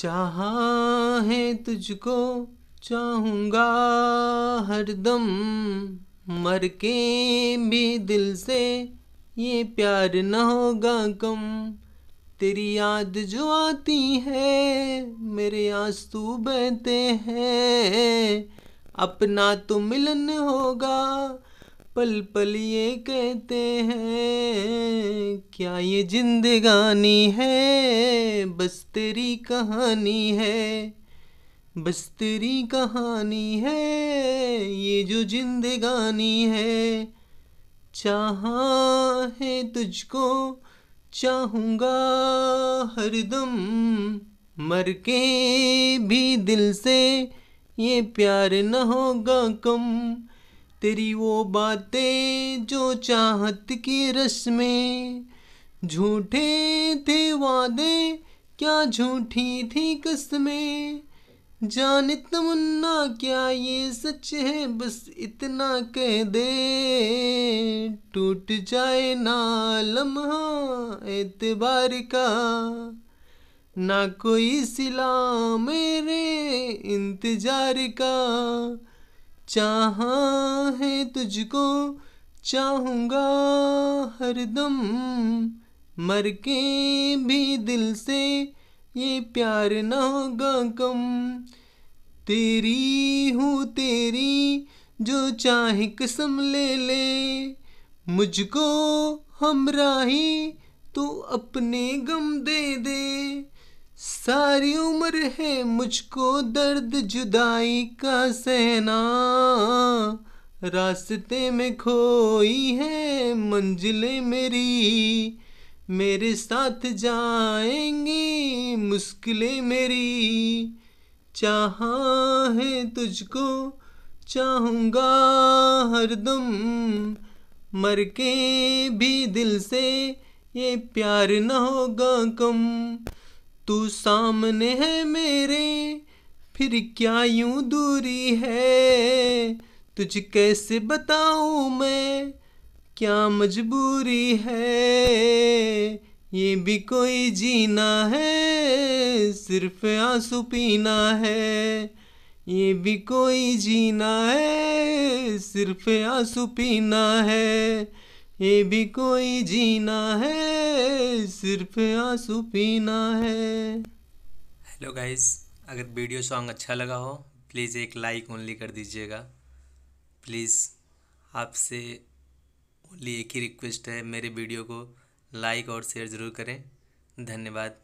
चाह है तुझको चाहूँगा हरदम मर के भी दिल से ये प्यार न होगा कम तेरी याद जो आती है मेरे आंसू बहते हैं अपना तो मिलन होगा पल पल ये कहते हैं क्या ये जिंदगानी है बस तेरी कहानी है बस तेरी कहानी है ये जो जिंदगानी है चाहा है तुझको चाहूँगा हरदम मर के भी दिल से ये प्यार न होगा कम तेरी वो बातें जो चाहत की रस्में झूठे थे वादे क्या झूठी थी कसमें जान तमन्ना क्या ये सच है बस इतना कह दे टूट जाए ना लम्हा एतबार का ना कोई सिला मेरे इंतजार का चाह है तुझको चाहूँगा हरदम मर के भी दिल से ये प्यार ना होगा कम तेरी हूँ तेरी जो चाहे कसम ले ले मुझको हमराही तू अपने गम दे दे सारी उम्र है मुझको दर्द जुदाई का सहना रास्ते में खोई है मंजिलें मेरी मेरे साथ जाएंगी मुश्किलें मेरी चाह है तुझको चाहूँगा हरदम मर के भी दिल से ये प्यार न होगा कम तू सामने है मेरे फिर क्या यूं दूरी है तुझ कैसे बताऊँ मैं क्या मजबूरी है ये भी कोई जीना है सिर्फ आंसू पीना है ये भी कोई जीना है सिर्फ आंसू पीना है ये भी कोई जीना है सिर्फ आंसू पीना है हेलो गाइस अगर वीडियो सॉन्ग अच्छा लगा हो प्लीज़ एक लाइक ओनली कर दीजिएगा प्लीज़ आपसे ओनली एक ही रिक्वेस्ट है मेरे वीडियो को लाइक और शेयर ज़रूर करें धन्यवाद